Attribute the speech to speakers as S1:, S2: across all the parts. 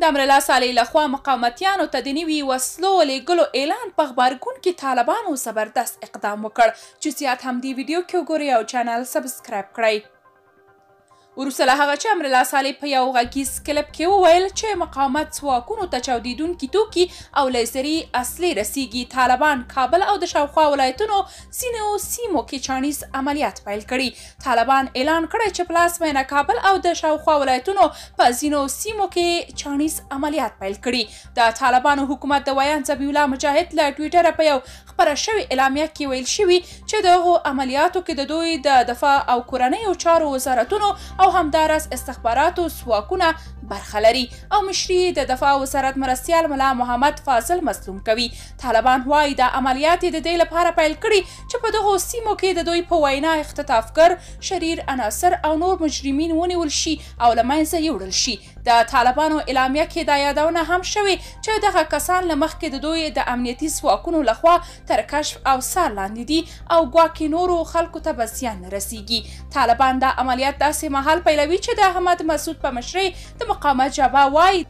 S1: د امرالله صالح لخوا مقاومتیانو ته د نوي وسلو لیږلو اعلان په غبرګون کې طالبانو زبردست اقدام وکړ چې زیات هم دی ویډیو کې وګورئ او چینل سبسکرایب کړئ وروسته له هغه چې امرالله صالح په یو غږیز کلپ کې وویل چې مقاومت ځواکونو ته چاودیدونکي توکي او لیزري اصلې رسیږي طالبان کابل او د شاوخوا ولایتونو سینو سیمو کې چانیز عملیات پیل کړي طالبان اعلان کړی چې پلاسمینه کابل او د شاوخوا ولایتونو په زینو سیمو کې چانیز عملیات پیل کړي د طالبانو حکومت د ویان ذبیح الله مجاهد له ټویټره په یو خبره شوی اعلامیه کې ویل شوی چې دغه عملیاتو کې د دوی د دفاع او کورنۍ او چارو وزارتونو او او همدارس استخباراتو سواکونه برخه لري او مشري د دفاع وزارت مرستیال ملا محمد فاضل مسلوم کوي طالبان وایي دا عملیات د دې لپاره پیل کړي چې په دغو سیمو کې د دوی په وینا اختطافګر شریر عناصر او نور مجرمین ونیول شي او له منځه یوړل شي د طالبانو اعلامیه کې دا یادونه هم شوې چې دغه کسان له مخکې د دوی د امنیتي ځواکونو لخوا تر کشف او سار لاندې دي او ګواکې نورو خلکو ته به زیان نه رسیږي طالبان دا عملیات داسې مهال جمال پیلوي چې د احمد مسعود په مشرۍ د مقاومت جبهه وایي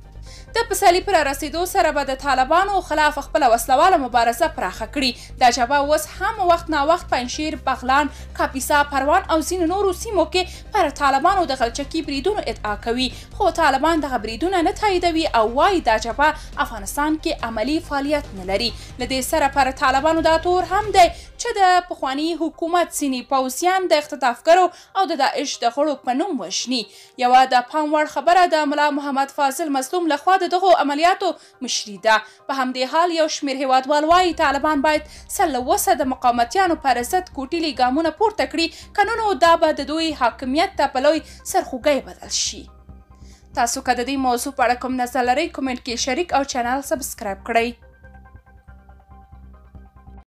S1: د پسرلي پر رسیدو سره به د طالبانو خلاف خپل وسلواله مبارزه پراخه کړي دا جبه اوس هم وخت نا وخت پنشیر بغلان کاپیسا پروان او ځین نورو سیمو کې پر طالبانو د غلچکی بریدونو ادعا کوي خو طالبان دغه بریدونه نه تاییدوي او وایي دا جبه افغانستان کې عملی فعالیت نه لري لدې سره پر طالبانو دا تور هم دی چې د پخوانی حکومت سینی پوسیان د اختطافګرو او د داعش د خړو په نوم وشني یو د پام وړ خبره د ملا محمد فاضل مسلم لخوا د د دغو عملیاتو مشري ده په همدې حال یو شمیر هیوادوال وایي طالبان باید سل وسه د مقاومتیانو پر ضد کوټلي ګامونه پورته کړي که نه نو دا به د دوی حاکمیت ته په لوی سرخوږی بدل شي تاسو که د دې موضوع په اړه کوم نظر لرئ کمنټ کې شریک او چینل سبسکرایب کړئ